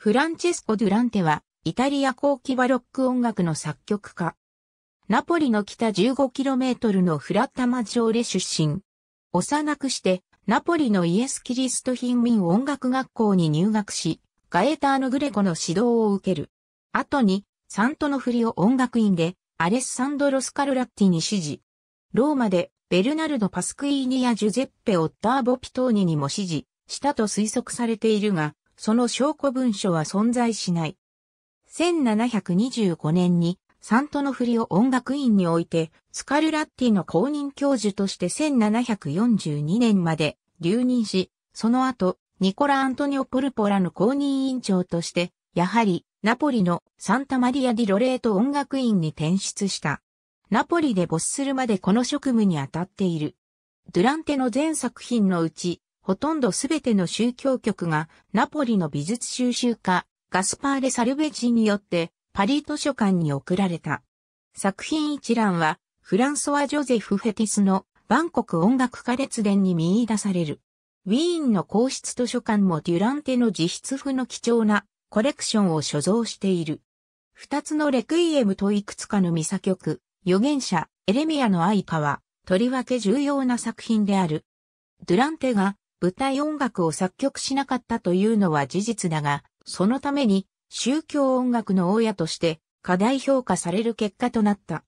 フランチェスコ・ドゥランテは、イタリア後期バロック音楽の作曲家。ナポリの北 15km のフラッタマジョーレ出身。幼くして、ナポリのイエス・キリスト貧民音楽学校に入学し、ガエターノ・グレコの指導を受ける。後に、サントの振りを音楽院で、アレッサンドロ・スカルラッティに指示。ローマで、ベルナルド・パスクイーニやジュゼッペ・オッターボ・ピトーニにも指示したと推測されているが、その証拠文書は存在しない。1725年にサントノフリオ音楽院において、スカルラッティの公認教授として1742年まで留任し、その後、ニコラ・アントニオ・ポルポラの公認委員長として、やはり、ナポリのサンタマリア・ディ・ロレート音楽院に転出した。ナポリで没するまでこの職務に当たっている。ドゥランテの全作品のうち、ほとんどすべての宗教局がナポリの美術収集家、ガスパーレ・サルベジによってパリ図書館に送られた。作品一覧はフランソワ・ジョゼフ・フェティスのバンコク音楽家列伝に見出される。ウィーンの皇室図書館もデュランテの自筆譜の貴重なコレクションを所蔵している。二つのレクイエムといくつかのミサ曲、預言者、エレミアの愛歌は、とりわけ重要な作品である。ドゥランテが舞台音楽を作曲しなかったというのは事実だが、そのために宗教音楽の親として過大評価される結果となった。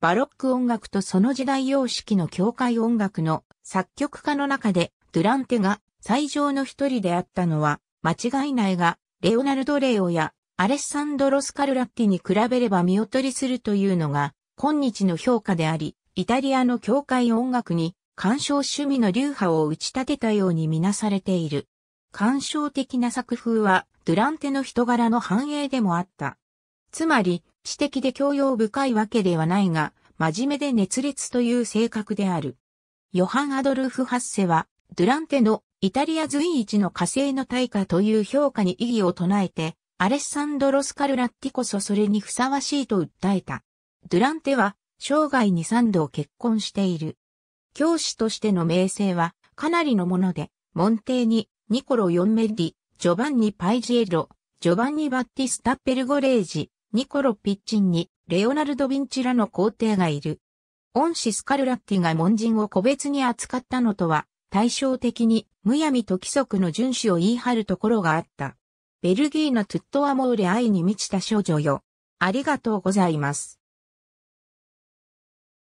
バロック音楽とその時代様式の教会音楽の作曲家の中でドゥランテが最上の一人であったのは間違いないが、レオナルド・レオやアレッサンドロ・スカルラッティに比べれば見劣りするというのが今日の評価であり、イタリアの教会音楽に鑑賞趣味の流派を打ち立てたようにみなされている。感傷的な作風は、ドゥランテの人柄の繁栄でもあった。つまり、知的で教養深いわけではないが、真面目で熱烈という性格である。ヨハン・アドルフ・ハッセは、ドゥランテのイタリア随一の火星の大化という評価に異議を唱えて、アレッサンドロ・スカルラッティこそそれにふさわしいと訴えた。ドゥランテは、生涯に三度結婚している。教師としての名声はかなりのもので、モンテーニ、ニコロ・ヨンメッィ、ジョバンニ・パイジエロ、ジョバンニ・バッティスタ・ペルゴレージ、ニコロ・ピッチンに、レオナルド・ヴィンチらの皇帝がいる。恩師スカルラッティが門人を個別に扱ったのとは、対照的に、むやみと規則の遵守を言い張るところがあった。ベルギーのトゥットアモーレ愛に満ちた少女よ。ありがとうございます。